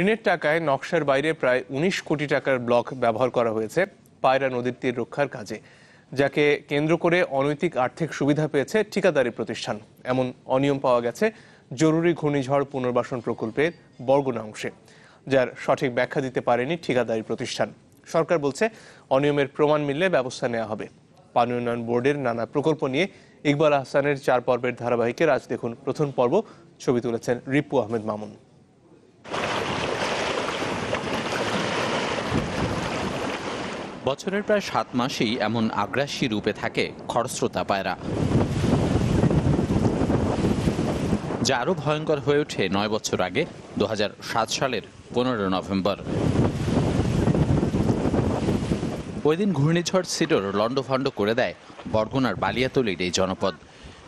ঋণের টাকায় নকশার বাইরে প্রায় ১৯ কোটি টাকার ব্লক ব্যবহার করা হয়েছে পায়রা নদীর তীর রক্ষার কাজে যাকে কেন্দ্র করে অনৈতিক আর্থিক সুবিধা পেয়েছে ঠিকাদারি প্রতিষ্ঠান এমন অনিয়ম পাওয়া গেছে জরুরি ঘূর্ণিঝড় পুনর্বাসন প্রকল্পের বর্গনা অংশে যার সঠিক ব্যাখ্যা দিতে পারেনি ঠিকাদারি প্রতিষ্ঠান সরকার বলছে অনিয়মের প্রমাণ মিললে ব্যবস্থা নেওয়া হবে পানি উন্নয়ন বোর্ডের নানা প্রকল্প নিয়ে ইকবাল আহসানের চার পর্বের ধারাবাহিকের আজ দেখুন প্রথম পর্ব ছবি তুলেছেন রিপু আহমেদ মামুন বছরের প্রায় সাত মাসেই এমন আগ্রাসী রূপে থাকে খরস্রোতা পায়রা যা আরও ভয়ঙ্কর হয়ে ওঠে নয় বছর আগে দু সালের পনেরো নভেম্বর ওই দিন ঘূর্ণিঝড় সিটোর লণ্ডভণ্ড করে দেয় বরগুনার বালিয়াতলির এই জনপদ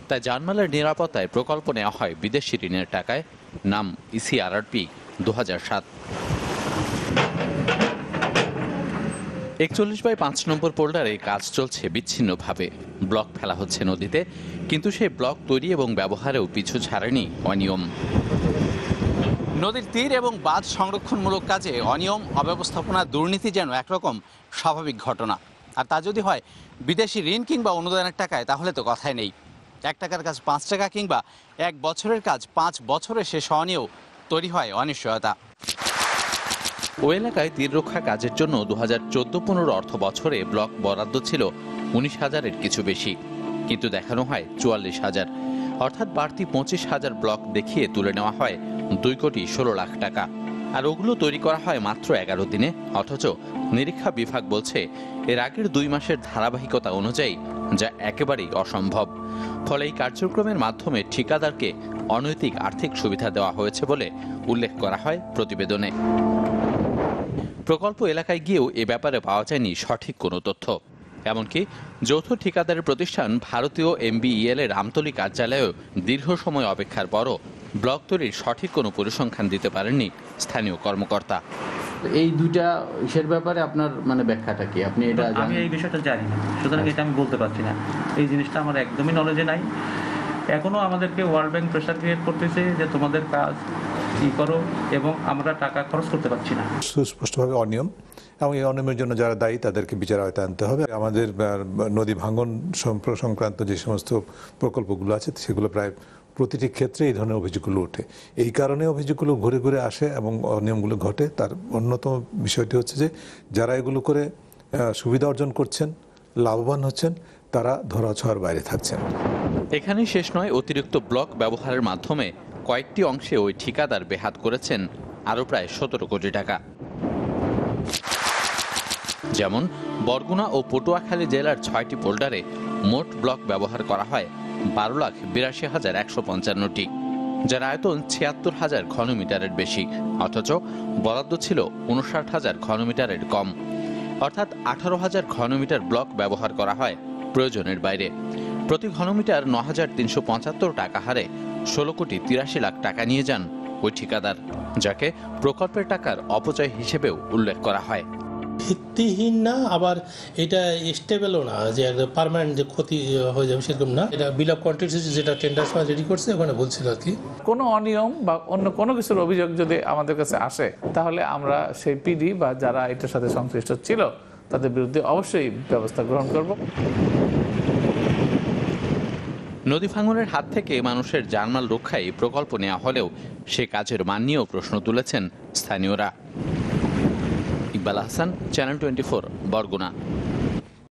তাই জানমালের নিরাপত্তায় প্রকল্প নেওয়া হয় বিদেশি ঋণের টাকায় নাম ইসিআরআরপি e দু হাজার সাত একচল্লিশ বাই পাঁচ নম্বর পোল্ডারে কাজ চলছে বিচ্ছিন্নভাবে ব্লক ফেলা হচ্ছে নদীতে কিন্তু সেই ব্লক তৈরি এবং ব্যবহারেও পিছু ছাড়েনি অনিয়ম নদীর তীর এবং বাঁধ সংরক্ষণমূলক কাজে অনিয়ম অব্যবস্থাপনা দুর্নীতি যেন একরকম স্বাভাবিক ঘটনা আর তা যদি হয় বিদেশি ঋণ কিংবা অনুদানের টাকায় তাহলে তো কথাই নেই এক টাকার কাজ পাঁচ টাকা কিংবা এক বছরের কাজ পাঁচ বছরে শেষ হওয়া নিয়েও তৈরি হয় অনিশ্চয়তা ও এলাকায় তীর রক্ষা কাজের জন্য দু হাজার চোদ্দ পনেরো অর্থ বছরে ব্লক বরাদ্দ ছিল উনিশ হাজারের কিছু বেশি কিন্তু দেখানো হয় চুয়াল্লিশ হাজার অর্থাৎ বাড়তি পঁচিশ হাজার ব্লক দেখিয়ে তুলে নেওয়া হয় দুই কোটি ষোলো লাখ টাকা আর ওগুলো তৈরি করা হয় মাত্র এগারো দিনে অথচ নিরীক্ষা বিভাগ বলছে এর আগের দুই মাসের ধারাবাহিকতা অনুযায়ী যা একেবারেই অসম্ভব ফলে এই কার্যক্রমের মাধ্যমে ঠিকাদারকে অনৈতিক আর্থিক সুবিধা দেওয়া হয়েছে বলে উল্লেখ করা হয় প্রতিবেদনে প্রকল্প এলাকায় গিয়েও এ ব্যাপারে পাওয়া যায়নি সঠিক কোনো তথ্য এমনকি যৌথ ঠিকাদারের প্রতিষ্ঠান ভারতীয় এমবিইএল এর আমতলী কার্যালয়েও দীর্ঘ সময় অপেক্ষার পরও ব্লক তৈরির সঠিক কোনো পরিসংখ্যান দিতে পারেননি স্থানীয় কর্মকর্তা এই দুইটা ইসের ব্যাপারে আপনার মানে ব্যাখ্যাটা কি আপনি এটা আমি এই বিষয়টা জানি না সুতরাং আচ্ছা। এটা আমি বলতে পারছি না এই জিনিসটা আমার একদমই নলেজে নাই এখনও আমাদেরকে ওয়ার্ল্ড ব্যাংক প্রেশার ক্রিয়েট করতেছে যে তোমাদের কাজ করো এবং আমরা টাকা খরচ করতে পারছি না সুস্পষ্টভাবে অনিয়ম এবং এই অনিয়মের জন্য যারা দায়ী তাদেরকে বিচার আয়তে আনতে হবে আমাদের নদী ভাঙন সংক্রান্ত যে সমস্ত প্রকল্পগুলো আছে সেগুলো প্রায় প্রতিটি ক্ষেত্রে এই ধরনের অভিযোগগুলো ওঠে এই কারণে অভিযোগগুলো ঘুরে ঘুরে আসে এবং অনিয়মগুলো ঘটে তার অন্যতম বিষয়টি হচ্ছে যে যারা এগুলো করে সুবিধা অর্জন করছেন লাভবান হচ্ছেন তারা ধরা বাইরে থাকছেন এখানেই শেষ নয় অতিরিক্ত ব্লক ব্যবহারের মাধ্যমে কয়েকটি অংশে ওই ঠিকাদার বেহাত করেছেন আরও প্রায় সতেরো কোটি টাকা যেমন বরগুনা ও পটুয়াখালী জেলার ছয়টি ফোল্ডারে মোট ব্লক ব্যবহার করা হয় বারো লাখ বিরাশি হাজার একশো পঞ্চান্নটি যার আয়তন ছিয়াত্তর হাজার ঘনমিটারের বেশি অথচ বরাদ্দ ছিল উনষাট হাজার ঘনমিটারের কম অর্থাৎ আঠারো হাজার ঘনমিটার ব্লক ব্যবহার করা হয় প্রয়োজনের বাইরে প্রতি ঘনমিটার ন হাজার তিনশো পঁচাত্তর টাকা হারে ষোলো কোটি তিরাশি লাখ টাকা নিয়ে যান ওই ঠিকাদার যাকে প্রকল্পের টাকার অপচয় হিসেবেও উল্লেখ করা হয় ভিত্তিহীন না আবার এটা স্টেবেলও না যে পারমানেন্ট যে ক্ষতি হয়ে যাবে সেরকম না এটা বিল অফ কন্ট্রাক্ট যেটা টেন্ডার সময় রেডি করছে ওখানে বলছিল আর কি কোনো অনিয়ম বা অন্য কোনো কিছুর অভিযোগ যদি আমাদের কাছে আসে তাহলে আমরা সেই পিডি বা যারা এটার সাথে সংশ্লিষ্ট ছিল তাদের বিরুদ্ধে অবশ্যই ব্যবস্থা গ্রহণ করব নদী ভাঙনের হাত থেকে মানুষের জানমাল রক্ষায় প্রকল্প নেওয়া হলেও সে কাজের মান নিয়েও প্রশ্ন তুলেছেন স্থানীয়রা ইকবাল আহসান চ্যানেল টোয়েন্টি বরগুনা